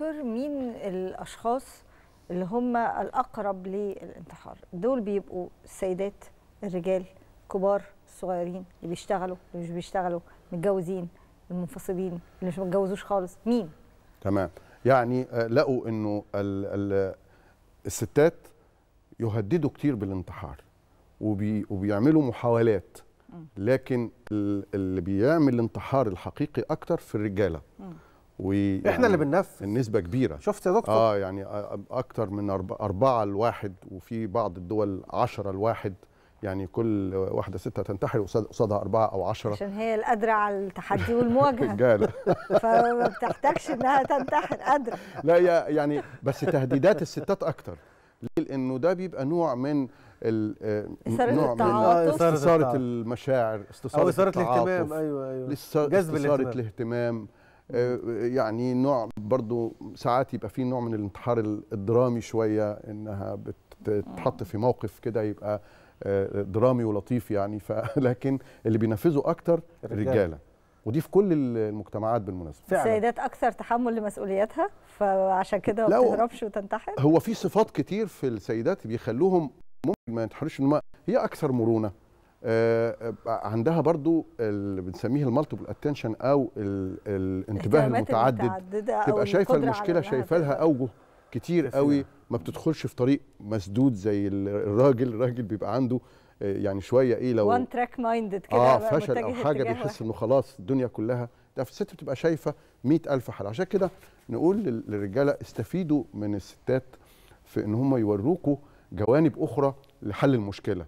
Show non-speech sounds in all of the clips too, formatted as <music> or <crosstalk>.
دكتور مين الاشخاص اللي هم الاقرب للانتحار دول بيبقوا السيدات الرجال كبار الصغيرين اللي بيشتغلوا اللي مش بيشتغلوا متجوزين المنفصلين اللي مش متجوزوش خالص مين تمام يعني آه، لقوا انه ال ال الستات يهددوا كتير بالانتحار وبي وبيعملوا محاولات لكن اللي بيعمل الانتحار الحقيقي اكتر في الرجاله و احنا اللي بننفذ النسبه كبيره شفت يا دكتور اه يعني اكتر من أربعة لواحد وفي بعض الدول 10 لواحد يعني كل واحدة ستة تنتحر قصادها أربعة أو عشرة عشان هي القادرة على التحدي والمواجهة رجالة <laughs> <laughs> فما بتحتاجش إنها تنتحر قادرة لا يعني بس تهديدات الستات أكتر ليه؟ لأنه ده بيبقى نوع من آه، إثارة نوع من استثارة آه، المشاعر استثارة إثارة الاهتمام أيوه أيوه جذب الاهتمام الاهتمام آه، يعني نوع برضو ساعات يبقى في نوع من الانتحار الدرامي شويه انها بتتحط في موقف كده يبقى آه، درامي ولطيف يعني <laughs> لكن اللي بينفذوا اكتر الرجاله ودي في كل المجتمعات بالمناسبه فعلا. السيدات اكثر تحمل لمسؤولياتها فعشان كده ما بتهربش وتنتحر هو في صفات كتير في السيدات بيخلوهم ممكن ما ينتحروش هي اكثر مرونه آه، آه، عندها برضو اللي بنسميه المالتيبل اتنشن او الانتباه المتعدد تبقى شايفه المشكله شايفه لها اوجه كتير قوي ما بتدخلش في طريق مسدود زي الراجل الراجل بيبقى عنده آه، يعني شويه ايه لو وان تراك مايندد كده اه فشل او حاجه بيحس انه خلاص الدنيا كلها ده في الست بتبقى شايفه 100000 حل عشان كده نقول للرجاله استفيدوا من الستات في ان هم يوروكوا جوانب اخرى لحل المشكله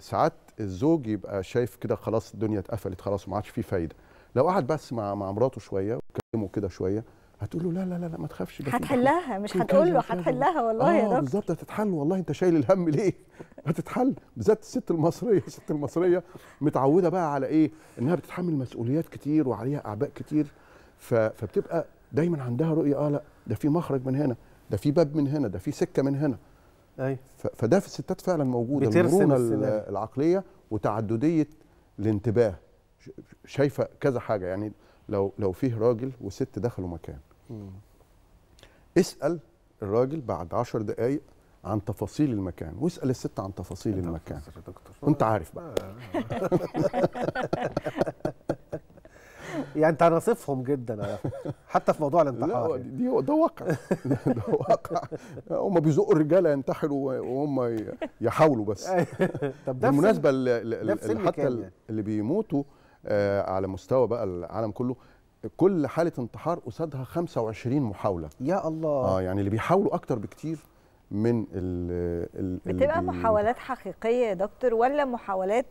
ساعات الزوج يبقى شايف كده خلاص الدنيا اتقفلت خلاص ما عادش في فايده لو قعد بس مع مع مراته شويه وكلمه كده شويه هتقول له لا لا لا, لا ما تخافش هتحلها مش هتقول له هتحلها والله آه يا دكتور بالظبط هتتحل والله انت شايل الهم ليه؟ <laughs> هتتحل بالذات الست المصريه الست المصريه متعوده بقى على ايه؟ انها بتتحمل مسؤوليات كتير وعليها اعباء كتير فبتبقى دايما عندها رؤيه اه لا ده في مخرج من هنا ده في باب من هنا ده في سكه من هنا ايوه فده في الستات فعلا موجوده المرونه العقليه وتعدديه الانتباه شايفه كذا حاجه يعني لو لو فيه راجل وست دخلوا مكان مم. اسال الراجل بعد 10 دقائق عن تفاصيل المكان واسال الست عن تفاصيل المكان انت عارف بقى آه. <laughs> يعني انت رصفهم جدا <laughs> حتى في موضوع الانتحار لا يعني. دي ده واقع <laughs> <laughs> ده واقع هم بيزقوا الرجاله ينتحروا وهم يحاولوا بس أيوه. طب ده بالمناسبه حتى يعني؟ اللي بيموتوا آه، على مستوى بقى العالم كله كل حاله انتحار قصادها 25 محاوله يا الله اه يعني اللي بيحاولوا اكتر بكتير من ال بتبقى محاولات حقيقيه يا دكتور ولا محاولات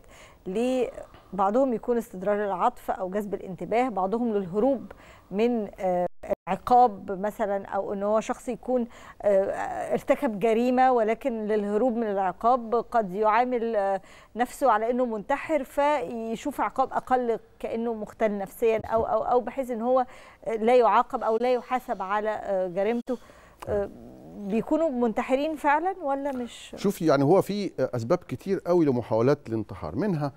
لبعضهم يكون استدرار العطف او جذب الانتباه بعضهم للهروب من آه، عقاب مثلا او ان هو شخص يكون آه، آه، ارتكب جريمه ولكن للهروب من العقاب قد يعامل نفسه على انه منتحر فيشوف عقاب اقل كانه مختل نفسيا او او او بحيث ان هو لا يعاقب او لا يحاسب على جريمته طيب. بيكونوا منتحرين فعلا ولا مش شوفي يعني هو في اسباب كتير قوي لمحاولات الانتحار منها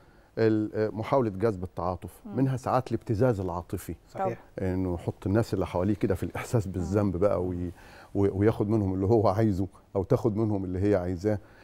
محاوله جذب التعاطف منها ساعات الابتزاز العاطفي صحيح انه يحط الناس اللي حواليه كده في الاحساس بالذنب بقى وي وياخد منهم اللي هو عايزه او تاخد منهم اللي هي عايزاه